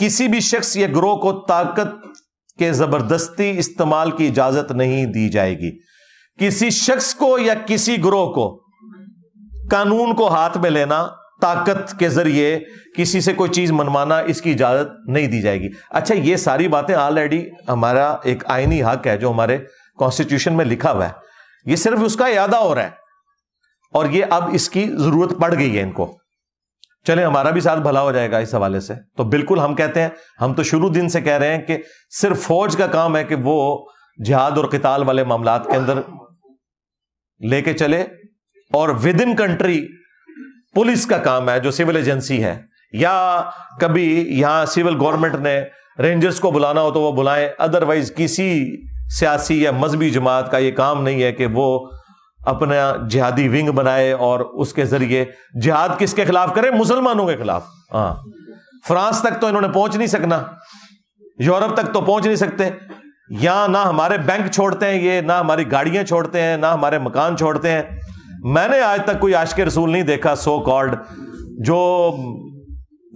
किसी भी शख्स या ग्रोह को ताकत के जबरदस्ती इस्तेमाल की इजाजत नहीं दी जाएगी किसी शख्स को या किसी ग्रोह को कानून को हाथ में लेना ताकत के जरिए किसी से कोई चीज मनवाना इसकी इजाजत नहीं दी जाएगी अच्छा ये सारी बातें ऑलरेडी हमारा एक आईनी हक है जो हमारे कॉन्स्टिट्यूशन में लिखा हुआ है ये सिर्फ उसका इरादा हो रहा है और ये अब इसकी जरूरत पड़ गई है इनको चले हमारा भी साथ भला हो जाएगा इस हवाले से तो बिल्कुल हम कहते हैं हम तो शुरू दिन से कह रहे हैं कि सिर्फ फौज का काम है कि वो जिहाद और किताल वाले मामला के अंदर लेके चले और विद इन कंट्री पुलिस का काम है जो सिविल एजेंसी है या कभी यहां सिविल गवर्नमेंट ने रेंजर्स को बुलाना हो तो वो बुलाएं अदरवाइज किसी सियासी या मजहबी जमात का ये काम नहीं है कि वो अपना जिहादी विंग बनाए और उसके जरिए जिहाद किसके खिलाफ करे मुसलमानों के खिलाफ हाँ फ्रांस तक तो इन्होंने पहुंच नहीं सकना यूरोप तक तो पहुंच नहीं सकते यहां ना हमारे बैंक छोड़ते हैं ये ना हमारी गाड़ियां छोड़ते हैं ना हमारे मकान छोड़ते हैं मैंने आज तक कोई आश के रसूल नहीं देखा सो कॉल्ड जो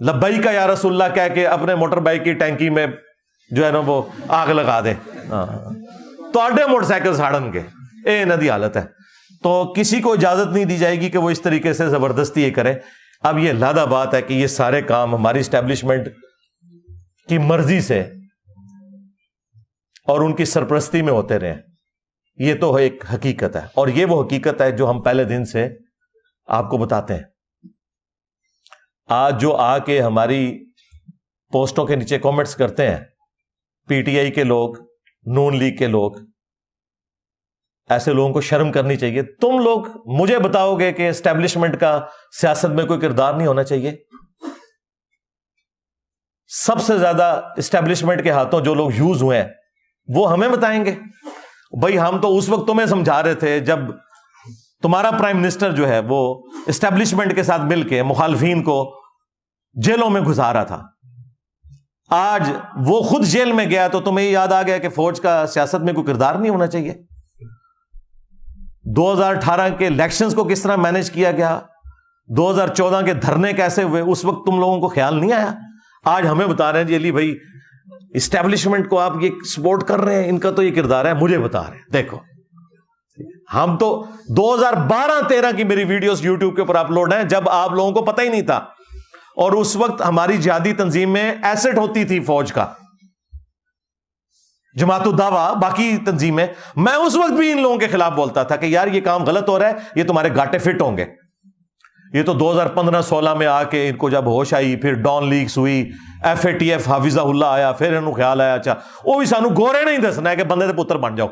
लबई का या रसुल्ला कह के अपने मोटरबाइक की टैंकी में जो है ना वो आग लगा दे हाँ। तो मोटरसाइकिल साड़न के ए इन्हों की हालत है तो किसी को इजाजत नहीं दी जाएगी कि वो इस तरीके से जबरदस्ती ये करे अब ये लादा बात है कि ये सारे काम हमारी स्टैब्लिशमेंट की मर्जी से और उनकी सरप्रस्ती में होते रहे ये तो एक हकीकत है और ये वो हकीकत है जो हम पहले दिन से आपको बताते हैं आज जो आके हमारी पोस्टों के नीचे कमेंट्स करते हैं पीटीआई के लोग नून लीग के लोग ऐसे लोगों को शर्म करनी चाहिए तुम लोग मुझे बताओगे कि एस्टेब्लिशमेंट का सियासत में कोई किरदार नहीं होना चाहिए सबसे ज्यादा इस्टेब्लिशमेंट के हाथों जो लोग यूज हुए हैं वो हमें बताएंगे भाई हम तो उस वक्त तुम्हें समझा रहे थे जब तुम्हारा प्राइम मिनिस्टर जो है वो इस्टेब्लिशमेंट के साथ मिलकर मुखालफीन को जेलों में घुसा रहा था आज वो खुद जेल में गया तो तुम्हें याद आ गया कि फौज का सियासत में कोई किरदार नहीं होना चाहिए 2018 के इलेक्शंस को किस तरह मैनेज किया गया 2014 के धरने कैसे हुए उस वक्त तुम लोगों को ख्याल नहीं आया आज हमें बता रहे हैं जी अली भाई इस्टेब्लिशमेंट को आप ये सपोर्ट कर रहे हैं इनका तो ये किरदार है मुझे बता रहे हैं देखो हम तो 2012-13 की मेरी वीडियोस यूट्यूब के ऊपर अपलोड हैं जब आप लोगों को पता ही नहीं था और उस वक्त हमारी ज्यादा तंजीम में एसेट होती थी फौज का जमात दावा बाकी तंजीमें मैं उस वक्त भी इन लोगों के खिलाफ बोलता था कि यार ये काम गलत हो रहा है ये तुम्हारे घाटे फिट होंगे ये तो 2015-16 में आके इनको जब होश आई फिर डॉन लीक्स हुई F A T F Hafizullah आया फिर इन्होंने ख्याल आया अच्छा वो भी सानू गोरे नहीं दसना है कि बंदे के पुत्र बन जाओ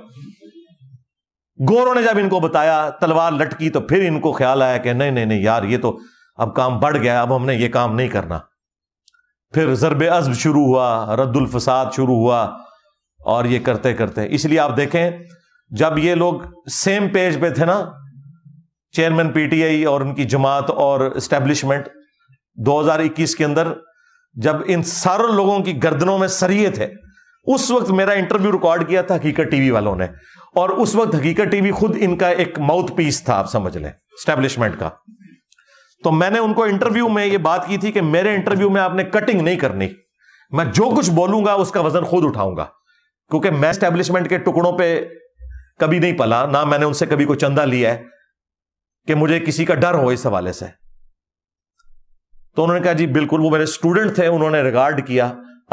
गोरों ने जब इनको बताया तलवार लटकी तो फिर इनको ख्याल आया कि नहीं नहीं नहीं यार ये तो अब काम बढ़ गया अब हमने ये काम नहीं करना फिर जरब अजब शुरू हुआ रद्दुल शुरू हुआ और ये करते करते इसलिए आप देखें जब ये लोग सेम पेज पे थे ना चेयरमैन पीटीआई और उनकी जमात और इस्टेब्लिशमेंट 2021 के अंदर जब इन सारे लोगों की गर्दनों में सरिये थे उस वक्त मेरा इंटरव्यू रिकॉर्ड किया था हकीकत टीवी वालों ने और उस वक्त हकीकत टीवी खुद इनका एक माउथ पीस था आप समझ लें स्टैब्लिशमेंट का तो मैंने उनको इंटरव्यू में ये बात की थी कि मेरे इंटरव्यू में आपने कटिंग नहीं करनी मैं जो कुछ बोलूंगा उसका वजन खुद उठाऊंगा क्योंकि मैं स्टैब्लिशमेंट के टुकड़ों पे कभी नहीं पला ना मैंने उनसे कभी कोई चंदा लिया है कि मुझे किसी का डर हो इस हवाले से तो उन्होंने कहा जी बिल्कुल वो मेरे स्टूडेंट थे उन्होंने रिगार्ड किया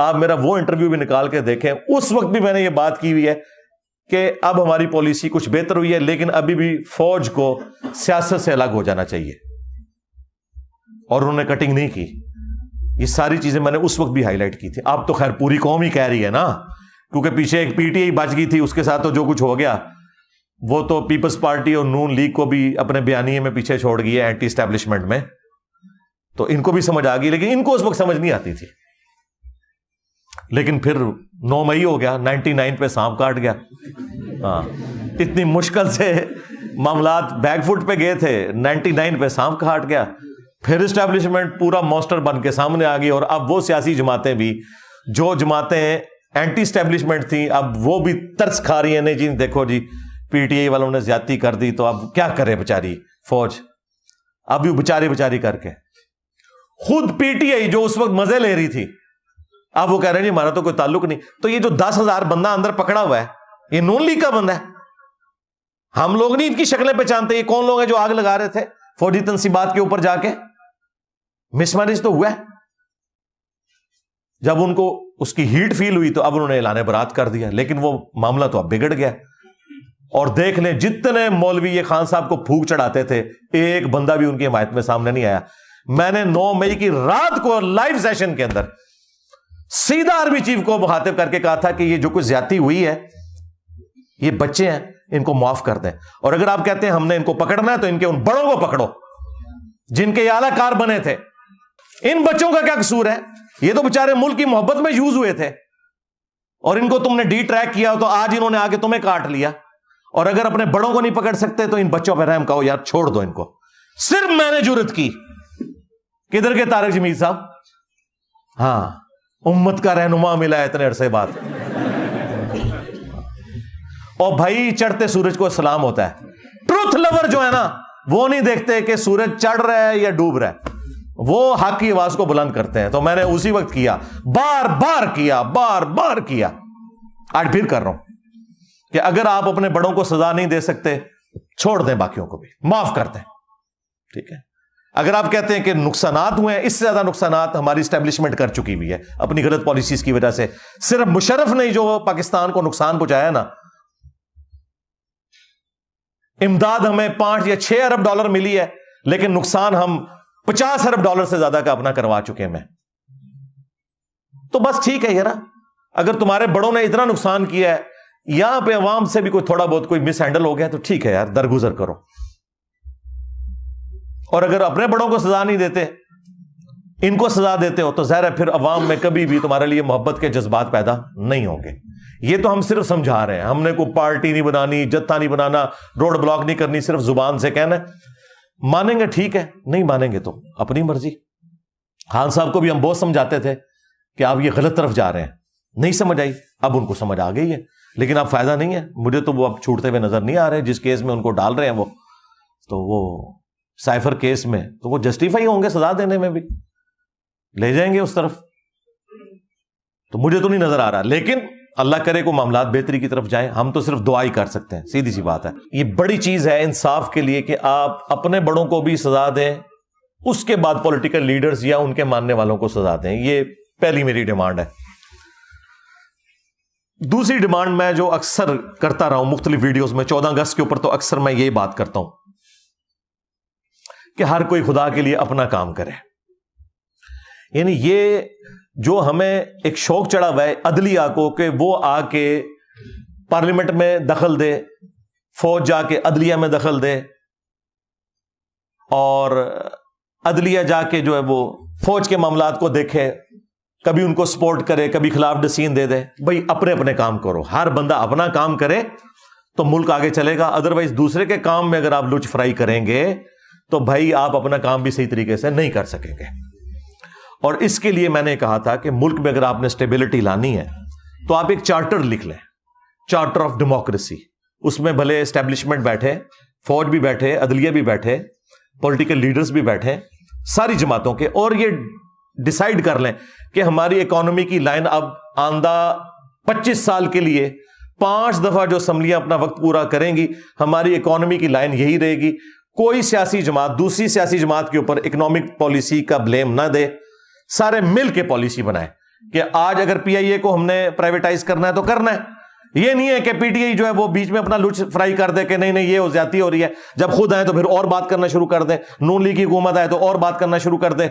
आप मेरा वो इंटरव्यू भी निकाल के देखें उस वक्त भी मैंने ये बात की हुई है कि अब हमारी पॉलिसी कुछ बेहतर हुई है लेकिन अभी भी फौज को सियासत से अलग हो जाना चाहिए और उन्होंने कटिंग नहीं की ये सारी चीजें मैंने उस वक्त भी हाईलाइट की थी अब तो खैर पूरी कौम ही कह रही है ना क्योंकि पीछे एक पीटीआई बच गई थी उसके साथ तो जो कुछ हो गया वो तो पीपल्स पार्टी और नून लीग को भी अपने बयानिए में पीछे छोड़ गई है एंटी स्टैब्लिशमेंट में तो इनको भी समझ आ गई लेकिन इनको उस वक्त समझ नहीं आती थी लेकिन फिर नौ मई हो गया 99 पे सांप काट गया हाँ इतनी मुश्किल से मामला बैकफुट पे गए थे 99 पे सांप काट गया फिर स्टैब्लिशमेंट पूरा मॉस्टर बन के सामने आ गई और अब वो सियासी जमातें भी जो जमातें एंटी स्टैब्लिशमेंट थी अब वो भी तर्स खा रही है नहीं जी देखो जी पीटीआई वालों ने ज्यादा कर दी तो अब क्या करे बेचारी फौज अब भी बेचारी बेचारी करके खुद पीटीआई जो उस वक्त मजे ले रही थी अब वो कह रहे हैं जी हमारा तो कोई ताल्लुक नहीं तो ये जो दस हजार बंदा अंदर पकड़ा हुआ है ये नून लीग का बंदा है हम लोग नहीं इनकी शक्लें पहचानते ये कौन लोग हैं जो आग लगा रहे थे फौजी तनसीबात के ऊपर जाके मिसमैनेज तो हुआ है जब उनको उसकी हीट फील हुई तो अब उन्होंने ऐलान बरात कर दिया लेकिन वो मामला तो अब बिगड़ गया और देख लें जितने मौलवी ये खान साहब को फूक चढ़ाते थे एक बंदा भी उनकी हिमायत में सामने नहीं आया मैंने 9 मई की रात को लाइव सेशन के अंदर सीधा आर्मी चीफ को मुखातिब करके कहा था कि ये जो कुछ ज्यादा हुई है ये बच्चे हैं इनको माफ कर दें और अगर आप कहते हैं हमने इनको पकड़ना है तो इनके उन बड़ों को पकड़ो जिनके कार बने थे इन बच्चों का क्या कसूर है ये तो बेचारे मुल्क की मोहब्बत में यूज हुए थे और इनको तुमने डी ट्रैक किया तो आज इन्होंने आके तुम्हें काट लिया और अगर अपने बड़ों को नहीं पकड़ सकते तो इन बच्चों पर रहम कहो यार छोड़ दो इनको सिर्फ मैंने जरूरत की किधर के तारक जमीर साहब हाँ उम्मत का रहनुमा मिला है इतने अरसे बाद और भाई चढ़ते सूरज को सलाम होता है ट्रुथ लवर जो है ना वो नहीं देखते कि सूरज चढ़ रहा है या डूब रहा है वो हक की आवाज को बुलंद करते हैं तो मैंने उसी वक्त किया बार बार किया बार बार किया आज फिर कर रहा हूं कि अगर आप अपने बड़ों को सजा नहीं दे सकते छोड़ दें बाकियों को भी माफ कर दें ठीक है अगर आप कहते हैं कि नुकसान हुए हैं इससे ज्यादा नुकसान हमारी स्टैब्लिशमेंट कर चुकी हुई है अपनी गलत पॉलिसीज की वजह से सिर्फ मुशरफ ने जो पाकिस्तान को नुकसान पहुंचाया ना इमदाद हमें पांच या छह अरब डॉलर मिली है लेकिन नुकसान हम पचास अरब डॉलर से ज्यादा का अपना करवा चुके हैं मैं तो बस ठीक है यार अगर तुम्हारे बड़ों ने इतना नुकसान किया है यहां पे अवाम से भी कोई थोड़ा बहुत कोई मिस हैंडल हो गया तो ठीक है यार दरगुजर करो और अगर अपने बड़ों को सजा नहीं देते इनको सजा देते हो तो जहर है फिर अवाम में कभी भी तुम्हारे लिए मोहब्बत के जज्बात पैदा नहीं होंगे ये तो हम सिर्फ समझा रहे हैं हमने कोई पार्टी नहीं बनानी जत्था नहीं बनाना रोड ब्लॉक नहीं करनी सिर्फ जुबान से कहना मानेंगे ठीक है नहीं मानेंगे तो अपनी मर्जी खान साहब को भी हम बहुत समझाते थे कि आप ये गलत तरफ जा रहे हैं नहीं समझ आई अब उनको समझ आ गई है लेकिन अब फायदा नहीं है मुझे तो वो अब छूटते हुए नजर नहीं आ रहे जिस केस में उनको डाल रहे हैं वो तो वो साइफर केस में तो वो जस्टिफाई होंगे सजा देने में भी ले जाएंगे उस तरफ तो मुझे तो नहीं नजर आ रहा लेकिन अल्लाह करे को मामला बेहतरी की तरफ जाए हम तो सिर्फ दुआ ही कर सकते हैं सीधी सी बात है ये बड़ी चीज है इंसाफ के लिए कि आप अपने बड़ों को भी सजा दें उसके बाद पॉलिटिकल लीडर्स या उनके मानने वालों को सजा दें ये पहली मेरी डिमांड है दूसरी डिमांड मैं जो अक्सर करता रहा हूं मुख्तलिफ वीडियोस में चौदह अगस्त के ऊपर तो अक्सर मैं यही बात करता हूं कि हर कोई खुदा के लिए अपना काम करे यानी ये जो हमें एक शौक चढ़ा हुआ है अदलिया को कि वो आके पार्लियामेंट में दखल दे फौज जाके अदलिया में दखल दे और अदलिया जाके जो है वो फौज के मामला को देखे कभी उनको सपोर्ट करे कभी खिलाफ डिसीजन दे दे भाई अपने अपने काम करो हर बंदा अपना काम करे तो मुल्क आगे चलेगा अदरवाइज दूसरे के काम में अगर आप लुच फ्राई करेंगे तो भाई आप अपना काम भी सही तरीके से नहीं कर सकेंगे और इसके लिए मैंने कहा था कि मुल्क में अगर आपने स्टेबिलिटी लानी है तो आप एक चार्टर लिख लें चार्टर ऑफ डेमोक्रेसी उसमें भले एस्टेब्लिशमेंट बैठे फौज भी बैठे अदलिया भी बैठे पॉलिटिकल लीडर्स भी बैठे सारी जमातों के और ये डिसाइड कर लें कि हमारी इकोनॉमी की लाइन अब आंदा 25 साल के लिए पांच दफा जो असम्बलियां अपना वक्त पूरा करेंगी हमारी इकोनॉमी की लाइन यही रहेगी कोई सियासी जमात दूसरी सियासी जमात के ऊपर इकोनॉमिक पॉलिसी का ब्लेम ना दे सारे मिल के पॉलिसी बनाए कि आज अगर पीआईए को हमने प्राइवेटाइज करना है तो करना है ये नहीं है कि पीटीआई जो है वो बीच में अपना लुच फ्राई कर दे के नहीं नहीं ये हो जाती हो रही है जब खुद आए तो फिर और बात करना शुरू कर दे नून लीग की हुकूमत आए तो और बात करना शुरू कर दे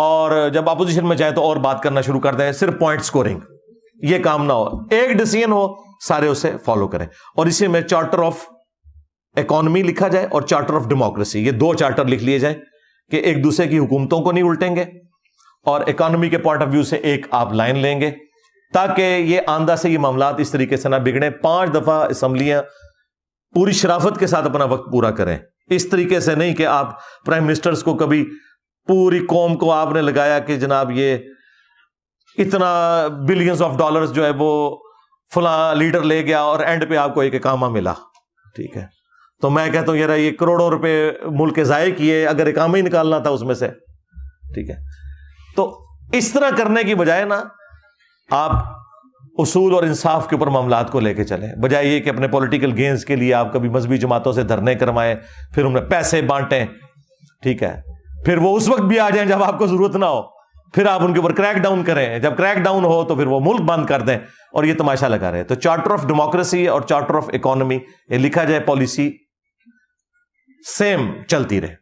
और जब अपोजिशन में जाए तो और बात करना शुरू कर दे सिर्फ पॉइंट स्कोरिंग ये काम ना हो एक डिसीजन हो सारे उसे फॉलो करें और इसी में चार्टर ऑफ इकोनॉमी लिखा जाए और चार्टर ऑफ डेमोक्रेसी ये दो चार्टर लिख लिए जाए कि एक दूसरे की हुकूमतों को नहीं उल्टेंगे और इकोनॉमी के पॉइंट ऑफ व्यू से एक आप लाइन लेंगे ताकि ये आंदा से ये मामला इस तरीके से ना बिगड़े पांच दफा असम्बलियां पूरी शराफत के साथ अपना वक्त पूरा करें इस तरीके से नहीं कि आप प्राइम मिनिस्टर्स को कभी पूरी कौम को आपने लगाया कि जनाब ये इतना बिलियंस ऑफ डॉलर्स जो है वो फला लीडर ले गया और एंड पे आपको एक कामा मिला ठीक है तो मैं कहता हूं यार ये करोड़ों रुपए मुल्क के जाय किए अगर एक ही निकालना था उसमें से ठीक है तो इस तरह करने की बजाय ना आप उसूल और इंसाफ के ऊपर मामला को लेकर चले बजाय ये कि अपने पॉलिटिकल गेंस के लिए आप कभी मजहबी जमातों से धरने करवाएं फिर उन्हें पैसे बांटें ठीक है फिर वो उस वक्त भी आ जाए जब आपको जरूरत ना हो फिर आप उनके ऊपर क्रैक डाउन करें जब क्रैक डाउन हो तो फिर वो मुल्क बंद कर दें और ये तमाशा लगा रहे तो चार्टर ऑफ डेमोक्रेसी और चार्टर ऑफ इकोनॉमी ये लिखा जाए पॉलिसी सेम चलती रहे